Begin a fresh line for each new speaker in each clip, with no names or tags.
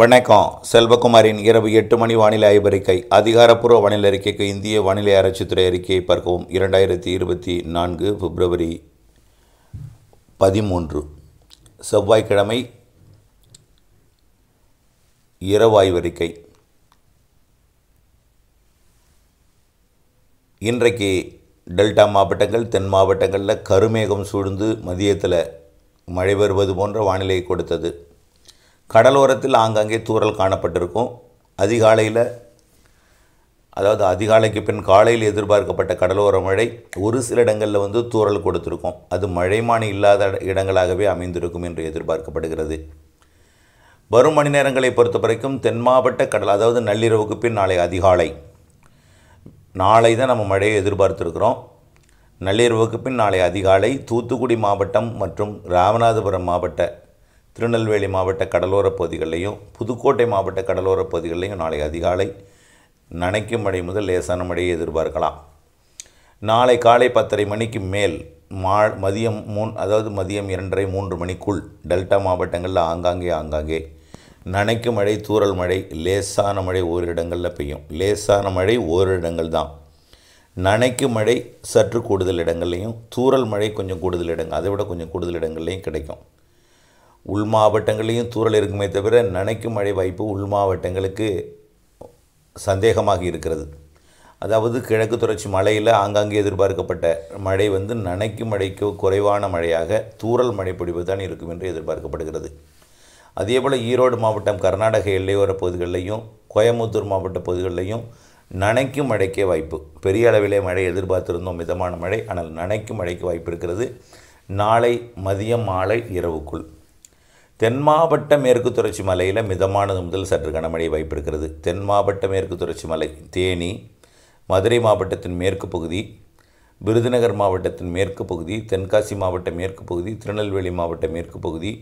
வணக்கம் செல்வகுமாரின் இரவு எட்டு மணி வானிலை ஆய்வறிக்கை அதிகாரப்பூர்வ வானிலை அறிக்கைக்கு இந்திய வானிலை ஆராய்ச்சித்துறை அறிக்கையை பார்க்கவும் இரண்டாயிரத்தி இருபத்தி நான்கு பிப்ரவரி பதிமூன்று செவ்வாய்க்கிழமை இரவு ஆய்வறிக்கை இன்றைக்கு டெல்டா மாவட்டங்கள் தென் மாவட்டங்களில் கருமேகம் சூழ்ந்து மதியத்தில் மழை வருவது போன்ற வானிலை கொடுத்தது கடலோரத்தில் ஆங்காங்கே தூரல் காணப்பட்டிருக்கும் அதிகாலையில் அதாவது அதிகாலைக்கு பின் காலையில் எதிர்பார்க்கப்பட்ட கடலோர மழை ஒரு சில இடங்களில் வந்து தூரல் கொடுத்துருக்கும் அது மழைமானி இல்லாத இடங்களாகவே அமைந்திருக்கும் என்று எதிர்பார்க்கப்படுகிறது வரும் மணி நேரங்களை பொறுத்த வரைக்கும் தென் மாவட்ட கடல் அதாவது நள்ளிரவுக்கு பின் நாளை அதிகாலை நாளை தான் நம்ம மழையை எதிர்பார்த்துருக்குறோம் நள்ளிரவுக்கு பின் நாளை அதிகாலை தூத்துக்குடி மாவட்டம் மற்றும் ராமநாதபுரம் மாவட்ட திருநெல்வேலி மாவட்ட கடலோரப் பகுதிகளிலையும் புதுக்கோட்டை மாவட்ட கடலோரப் பகுதிகளிலையும் நாளை அதிகாலை நனைக்கும் மழை முதல் லேசான மழையை எதிர்பார்க்கலாம் நாளை காலை பத்தரை மணிக்கு மேல் மா மதியம் மூன் அதாவது மதியம் இரண்டரை மூன்று மணிக்குள் டெல்டா மாவட்டங்களில் ஆங்காங்கே ஆங்காங்கே நனைக்கும் மழை தூறல் மழை லேசான மழை ஓரிடங்களில் பெய்யும் லேசான மழை ஓரிடங்கள் தான் நனைக்கும் மழை சற்று கூடுதல் இடங்கள்லையும் தூறல் மழை கொஞ்சம் கூடுதல் இடங்கள் அதை விட கொஞ்சம் கூடுதல் இடங்கள்லையும் கிடைக்கும் உள் மாவட்டங்களையும் தூரல் இருக்குமே தவிர நனைக்கும் மழை வாய்ப்பு உள் மாவட்டங்களுக்கு சந்தேகமாக இருக்கிறது அதாவது கிழக்கு தொடர்ச்சி மழையில் ஆங்காங்கே எதிர்பார்க்கப்பட்ட மழை வந்து நனைக்கும் மழைக்கு குறைவான மழையாக தூரல் மழை பொழிவு தான் இருக்கும் என்று எதிர்பார்க்கப்படுகிறது அதேபோல் ஈரோடு மாவட்டம் கர்நாடக எல்லையோர பகுதிகளிலையும் கோயம்புத்தூர் மாவட்ட பகுதிகளிலையும் நனைக்கும் மழைக்கே வாய்ப்பு பெரிய அளவிலே மழை எதிர்பார்த்திருந்தோம் மிதமான மழை ஆனால் நனைக்கும் மழைக்கு வாய்ப்பு இருக்கிறது நாளை மதியம் மாலை இரவுக்குள் தென் மாவட்ட மேற்கு தொடர்ச்சி மலையில் மிதமானது முதல் சற்று கனமழை வாய்ப்பு இருக்கிறது தென் மாவட்ட மேற்கு தொடர்ச்சி மலை தேனி மதுரை மாவட்டத்தின் மேற்கு பகுதி விருதுநகர் மாவட்டத்தின் மேற்கு பகுதி தென்காசி மாவட்ட மேற்கு பகுதி திருநெல்வேலி மாவட்ட மேற்கு பகுதி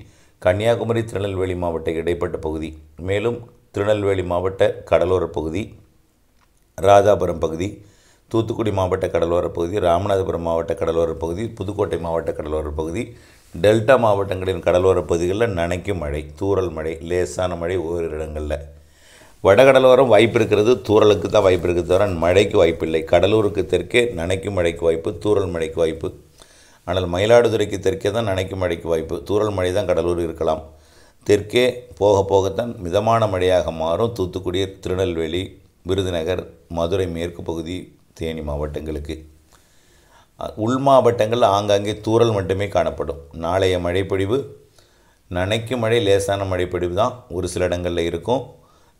கன்னியாகுமரி திருநெல்வேலி மாவட்ட இடைப்பட்ட பகுதி மேலும் திருநெல்வேலி மாவட்ட கடலோரப் பகுதி ராதாபுரம் பகுதி தூத்துக்குடி மாவட்ட கடலோரப் பகுதி ராமநாதபுரம் மாவட்ட கடலோரப் பகுதி புதுக்கோட்டை மாவட்ட கடலோரப் பகுதி டெல்டா மாவட்டங்களின் கடலோர பகுதிகளில் நனைக்கும் மழை தூரல் மழை லேசான மழை ஓரிரு இடங்களில் வடகடலோரம் வாய்ப்பு இருக்கிறது தூரலுக்கு தான் வாய்ப்பு இருக்குது தவிர மழைக்கு வாய்ப்பு இல்லை கடலூருக்கு தெற்கே நனைக்கும் மழைக்கு வாய்ப்பு தூரல் மழைக்கு வாய்ப்பு ஆனால் மயிலாடுதுறைக்கு தெற்கே தான் நனைக்கும் மழைக்கு வாய்ப்பு தூரல் மழை தான் கடலூர் இருக்கலாம் தெற்கே போக போகத்தான் மிதமான மழையாக மாறும் தூத்துக்குடி திருநெல்வேலி விருதுநகர் மதுரை மேற்கு பகுதி தேனி மாவட்டங்களுக்கு உள் மாவட்டங்களில் ஆங்காங்கே தூறல் மட்டுமே காணப்படும் நாளைய மழைப்பொழிவு நனைக்கும் மழை லேசான மழைப்பொழிவு தான் ஒரு சில இடங்களில் இருக்கும்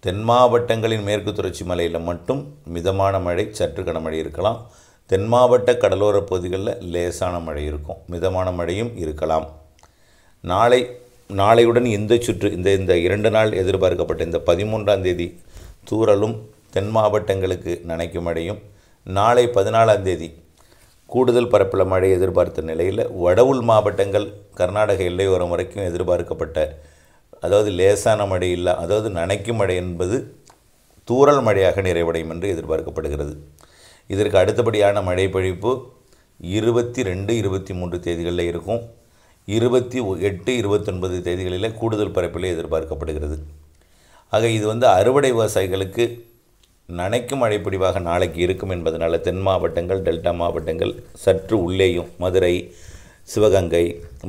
தென் மாவட்டங்களின் மேற்கு தொடர்ச்சி மலையில் மட்டும் மிதமான மழை சற்று கனமழை இருக்கலாம் தென் மாவட்ட கடலோர பகுதிகளில் லேசான மழை இருக்கும் மிதமான மழையும் இருக்கலாம் நாளை நாளையுடன் இந்த சுற்று இந்த இந்த இரண்டு நாள் எதிர்பார்க்கப்பட்ட இந்த பதிமூன்றாம் தேதி தூரலும் தென் மாவட்டங்களுக்கு நனைக்கும் மழையும் நாளை பதினாலாம் தேதி கூடுதல் பரப்பில் மழை எதிர்பார்த்த நிலையில் வடவுள் மாவட்டங்கள் கர்நாடக எல்லையோரம் வரைக்கும் எதிர்பார்க்கப்பட்ட அதாவது லேசான மழை இல்லை அதாவது நனைக்கும் மழை என்பது தூரல் மழையாக நிறைவடையும் என்று எதிர்பார்க்கப்படுகிறது இதற்கு அடுத்தபடியான மழை பழிப்பு இருபத்தி ரெண்டு இருபத்தி மூன்று தேதிகளில் இருக்கும் இருபத்தி எட்டு இருபத்தொன்பது தேதிகளில் கூடுதல் பரப்பில் எதிர்பார்க்கப்படுகிறது ஆக இது வந்து அறுவடை விவசாயிகளுக்கு நனைக்கும் மழை பொழிவாக நாளைக்கு இருக்கும் என்பதனால் தென் மாவட்டங்கள் டெல்டா மாவட்டங்கள் சற்று உள்ளேயும் மதுரை சிவகங்கை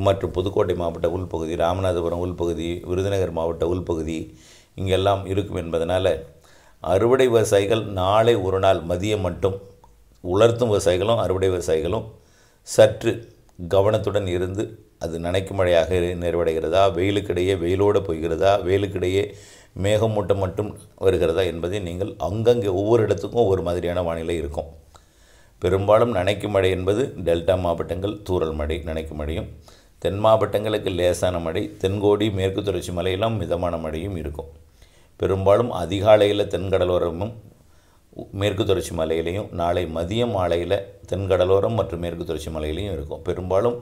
மற்றும் புதுக்கோட்டை மாவட்ட உள்பகுதி ராமநாதபுரம் உள்பகுதி விருதுநகர் மாவட்ட உள்பகுதி இங்கெல்லாம் இருக்கும் என்பதனால் அறுவடை விவசாயிகள் நாளை ஒரு நாள் மதியம் மட்டும் உலர்த்தும் விவசாயிகளும் அறுவடை விவசாயிகளும் சற்று கவனத்துடன் இருந்து அது நனைக்கும் மழையாக நிறைவடைகிறதா வெயிலுக்கிடையே வெயிலோடு போய்கிறதா வெயிலுக்கிடையே மேகமூட்டம் மட்டும் வருகிறதா என்பதை நீங்கள் அங்கங்கே ஒவ்வொரு இடத்துக்கும் ஒவ்வொரு மாதிரியான வானிலை இருக்கும் பெரும்பாலும் நனைக்கும் மழை என்பது டெல்டா மாவட்டங்கள் தூரல் மழை நினைக்கும் மழையும் தென் மாவட்டங்களுக்கு லேசான மழை தென்கோடி மேற்கு தொடர்ச்சி மலையெல்லாம் மிதமான மழையும் இருக்கும் பெரும்பாலும் அதிகாலையில் தென்கடலோரமும் மேற்கு தொடர்ச்சி மலையிலையும் நாளை மதியம் மாலையில் தென்கடலோரம் மற்றும் மேற்கு தொடர்ச்சி மலையிலையும் இருக்கும் பெரும்பாலும்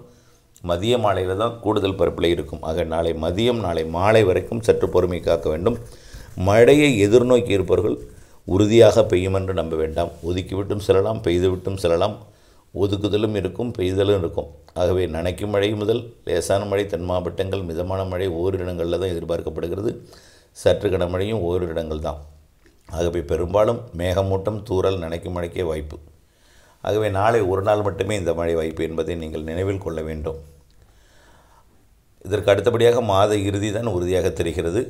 மதிய மாலையில் தான் கூடுதல் பரப்பிலே இருக்கும் ஆக நாளை மதியம் நாளை மாலை வரைக்கும் சற்று பொறுமை காக்க வேண்டும் மழையை எதிர்நோக்கி இருப்பவர்கள் உறுதியாக பெய்யும் என்று நம்ப வேண்டாம் ஒதுக்கிவிட்டும் செல்லலாம் பெய்துவிட்டும் செல்லலாம் ஒதுக்குதலும் இருக்கும் பெய்தலும் இருக்கும் ஆகவே நனைக்கும் மழை முதல் லேசான மழை தென் மாவட்டங்கள் மிதமான மழை ஓரிரு இடங்களில் தான் எதிர்பார்க்கப்படுகிறது சற்று கனமழையும் ஓரிரு இடங்கள் தான் ஆகவே பெரும்பாலும் மேகமூட்டம் தூறல் நனைக்கும் மழைக்கே வாய்ப்பு ஆகவே நாளை ஒரு நாள் மட்டுமே இந்த மழை வாய்ப்பு என்பதை நீங்கள் நினைவில் கொள்ள வேண்டும் இதற்கு அடுத்தபடியாக மாத இறுதி தான் உறுதியாக தெரிகிறது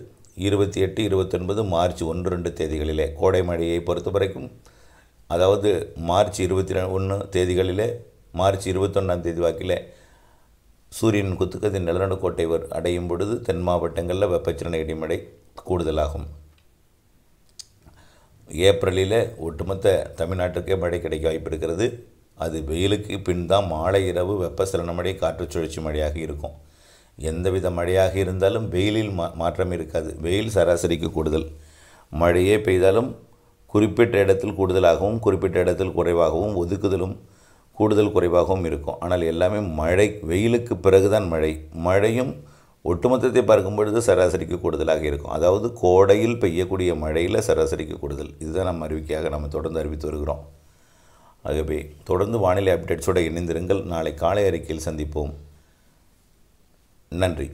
இருபத்தி எட்டு இருபத்தொன்பது மார்ச் ஒன்று ரெண்டு தேதிகளிலே கோடை மழையை பொறுத்த வரைக்கும் அதாவது மார்ச் இருபத்தி ஒன்று தேதிகளிலே மார்ச் இருபத்தொன்னாம் தேதி வாக்கில் சூரியன் குத்துக்கதின் நிலநடுக்கோட்டை அடையும் பொழுது தென் மாவட்டங்களில் வெப்பச்சலன இடிமடை கூடுதலாகும் ஏப்ரலில் ஒட்டுமொத்த தமிழ்நாட்டுக்கே மழை கிடைக்க வாய்ப்பு இருக்கிறது அது வெயிலுக்கு பின் தான் மாலை இரவு வெப்பசலன மழை காற்று சுழற்சி மழையாக இருக்கும் எந்தவித மழையாக இருந்தாலும் வெயிலில் மா மாற்றம் இருக்காது வெயில் சராசரிக்கு கூடுதல் மழையே பெய்தாலும் குறிப்பிட்ட இடத்தில் கூடுதலாகவும் குறிப்பிட்ட இடத்தில் குறைவாகவும் ஒதுக்குதலும் கூடுதல் குறைவாகவும் இருக்கும் ஆனால் எல்லாமே மழை வெயிலுக்கு பிறகுதான் மழை மழையும் ஒட்டுமொத்தத்தை பார்க்கும் பொழுது சராசரிக்கு கூடுதலாக இருக்கும் அதாவது கோடையில் பெய்யக்கூடிய மழையில் சராசரிக்கு கூடுதல் இதுதான் நம்ம அறிவிக்கையாக நம்ம தொடர்ந்து அறிவித்து வருகிறோம் ஆகவே தொடர்ந்து வானிலை அப்டேட்ஸோடு இணைந்திருங்கள் நாளை காலை அறிக்கையில் சந்திப்போம் நன்றி